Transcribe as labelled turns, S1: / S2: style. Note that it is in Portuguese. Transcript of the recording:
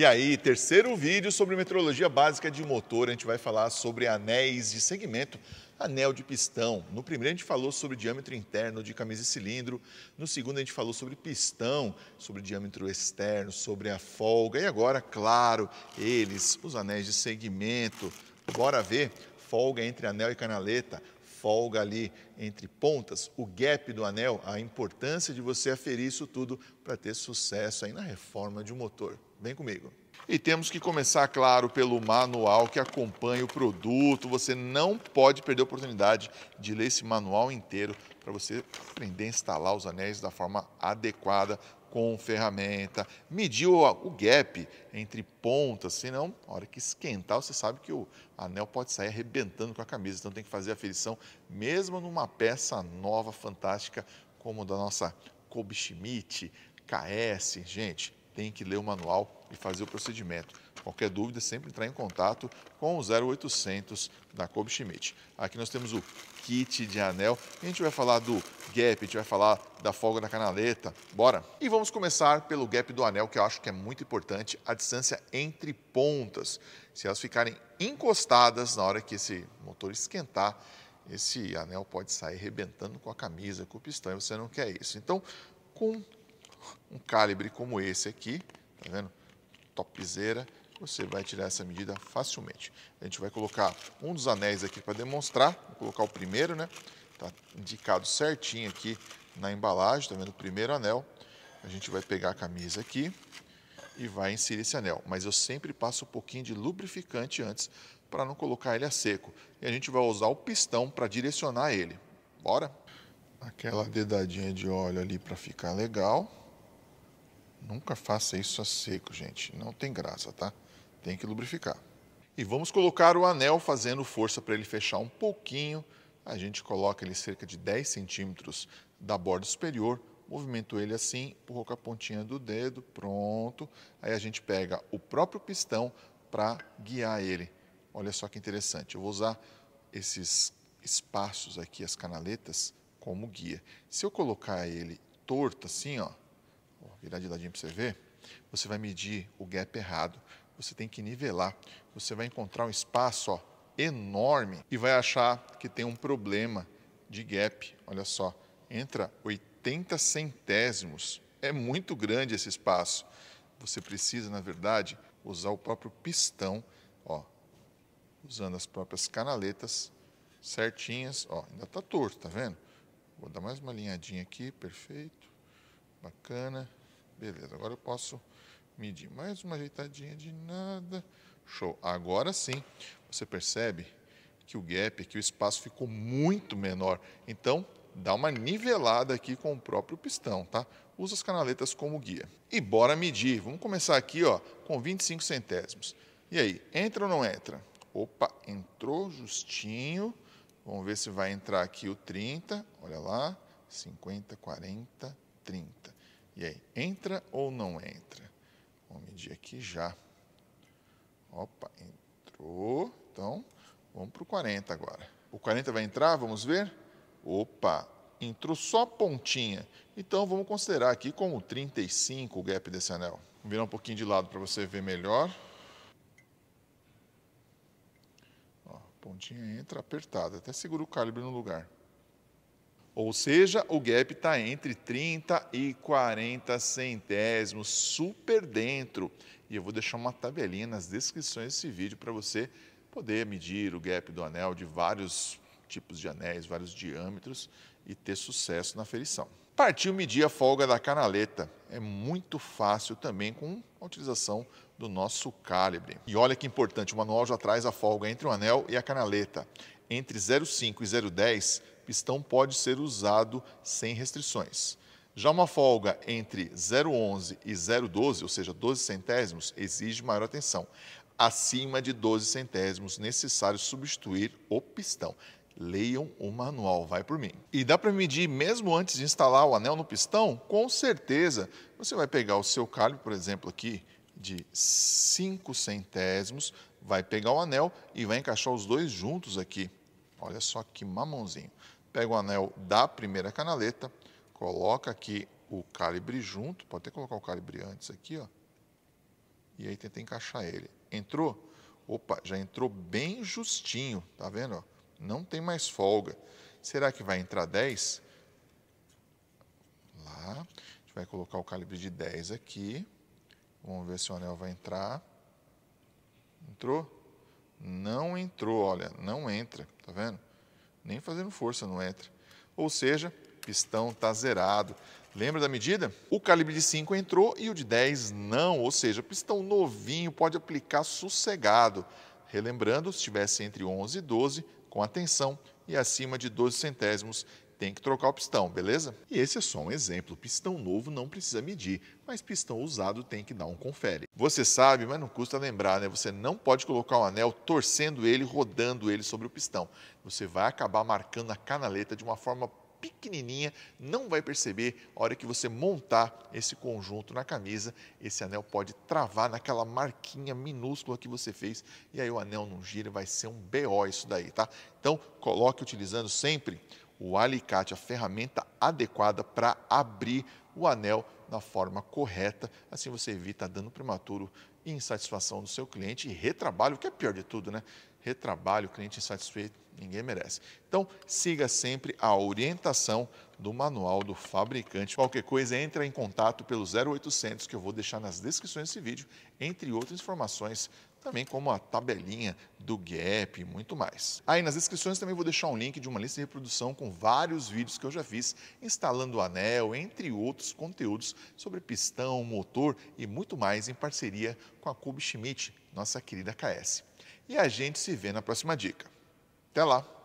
S1: E aí, terceiro vídeo sobre metrologia básica de motor, a gente vai falar sobre anéis de segmento, anel de pistão. No primeiro a gente falou sobre diâmetro interno de camisa e cilindro, no segundo a gente falou sobre pistão, sobre diâmetro externo, sobre a folga e agora, claro, eles, os anéis de segmento. Bora ver folga entre anel e canaleta, folga ali entre pontas, o gap do anel, a importância de você aferir isso tudo para ter sucesso aí na reforma de um motor. Vem comigo. E temos que começar, claro, pelo manual que acompanha o produto. Você não pode perder a oportunidade de ler esse manual inteiro para você aprender a instalar os anéis da forma adequada, com ferramenta, mediu o gap entre pontas, senão, na hora que esquentar, você sabe que o anel pode sair arrebentando com a camisa, então tem que fazer aferição, mesmo numa peça nova, fantástica, como da nossa Kobe Schmidt, KS, gente, tem que ler o manual e fazer o procedimento Qualquer dúvida, sempre entrar em contato com o 0800 da Kobe Schmidt. Aqui nós temos o kit de anel. A gente vai falar do gap, a gente vai falar da folga na canaleta. Bora? E vamos começar pelo gap do anel, que eu acho que é muito importante, a distância entre pontas. Se elas ficarem encostadas na hora que esse motor esquentar, esse anel pode sair rebentando com a camisa, com o pistão, e você não quer isso. Então, com um calibre como esse aqui, tá vendo? Topzera, você vai tirar essa medida facilmente. A gente vai colocar um dos anéis aqui para demonstrar, vou colocar o primeiro, né? Tá indicado certinho aqui na embalagem, tá vendo? O primeiro anel. A gente vai pegar a camisa aqui e vai inserir esse anel. Mas eu sempre passo um pouquinho de lubrificante antes para não colocar ele a seco. E a gente vai usar o pistão para direcionar ele. Bora? Aquela dedadinha de óleo ali para ficar legal. Nunca faça isso a seco, gente. Não tem graça, tá? Tem que lubrificar. E vamos colocar o anel fazendo força para ele fechar um pouquinho. A gente coloca ele cerca de 10 centímetros da borda superior, movimento ele assim, empurro com a pontinha do dedo, pronto. Aí a gente pega o próprio pistão para guiar ele. Olha só que interessante, eu vou usar esses espaços aqui, as canaletas, como guia. Se eu colocar ele torto assim, ó, vou virar de ladinho para você ver, você vai medir o gap errado você tem que nivelar. Você vai encontrar um espaço ó, enorme e vai achar que tem um problema de gap. Olha só, entra 80 centésimos. É muito grande esse espaço. Você precisa, na verdade, usar o próprio pistão, ó, usando as próprias canaletas certinhas. Ó, ainda está torto, tá vendo? Vou dar mais uma linhadinha aqui, perfeito. Bacana. Beleza, agora eu posso medir mais uma ajeitadinha de nada. Show. Agora sim, você percebe que o gap, que o espaço ficou muito menor. Então, dá uma nivelada aqui com o próprio pistão, tá? Usa as canaletas como guia. E bora medir. Vamos começar aqui, ó, com 25 centésimos. E aí, entra ou não entra? Opa, entrou justinho. Vamos ver se vai entrar aqui o 30. Olha lá, 50, 40, 30. E aí, entra ou não entra? perdi aqui já. Opa, entrou. Então, vamos para o 40 agora. O 40 vai entrar, vamos ver? Opa, entrou só a pontinha. Então, vamos considerar aqui como 35 o gap desse anel. Vou virar um pouquinho de lado para você ver melhor. Ó, a pontinha entra apertada, até segura o calibre no lugar. Ou seja, o gap está entre 30 e 40 centésimos, super dentro. E eu vou deixar uma tabelinha nas descrições desse vídeo para você poder medir o gap do anel de vários tipos de anéis, vários diâmetros e ter sucesso na ferição. Partiu medir a folga da canaleta. É muito fácil também com a utilização do nosso calibre. E olha que importante, o manual já traz a folga entre o anel e a canaleta. Entre 0,5 e 0,10 pistão pode ser usado sem restrições. Já uma folga entre 0,11 e 0,12, ou seja, 12 centésimos, exige maior atenção. Acima de 12 centésimos, necessário substituir o pistão. Leiam o manual, vai por mim. E dá para medir mesmo antes de instalar o anel no pistão? Com certeza. Você vai pegar o seu calibre, por exemplo, aqui, de 5 centésimos, vai pegar o anel e vai encaixar os dois juntos aqui. Olha só que mamãozinho pega o anel da primeira canaleta, coloca aqui o calibre junto, pode até colocar o calibre antes aqui, ó. E aí tenta encaixar ele. Entrou? Opa, já entrou bem justinho, tá vendo? Ó? Não tem mais folga. Será que vai entrar 10? Lá. A gente vai colocar o calibre de 10 aqui. Vamos ver se o anel vai entrar. Entrou? Não entrou, olha, não entra, tá vendo? nem fazendo força não entra. Ou seja, pistão está zerado. Lembra da medida? O calibre de 5 entrou e o de 10 não, ou seja, pistão novinho pode aplicar sossegado. Relembrando, se estivesse entre 11 e 12, com atenção, e acima de 12 centésimos, tem que trocar o pistão, beleza? E esse é só um exemplo. Pistão novo não precisa medir, mas pistão usado tem que dar um confere. Você sabe, mas não custa lembrar, né? Você não pode colocar um anel torcendo ele, rodando ele sobre o pistão. Você vai acabar marcando a canaleta de uma forma pequenininha, não vai perceber a hora que você montar esse conjunto na camisa, esse anel pode travar naquela marquinha minúscula que você fez e aí o anel não gira, vai ser um BO isso daí, tá? Então, coloque utilizando sempre o alicate, a ferramenta adequada para abrir o anel na forma correta. Assim você evita dano prematuro e insatisfação do seu cliente e retrabalho, que é pior de tudo, né? Retrabalho, cliente insatisfeito, ninguém merece. Então, siga sempre a orientação do manual do fabricante. Qualquer coisa, entre em contato pelo 0800, que eu vou deixar nas descrições desse vídeo, entre outras informações também como a tabelinha do Gap e muito mais. Aí nas descrições também vou deixar um link de uma lista de reprodução com vários vídeos que eu já fiz instalando o anel, entre outros conteúdos sobre pistão, motor e muito mais em parceria com a Kobe Schmidt, nossa querida KS. E a gente se vê na próxima dica. Até lá!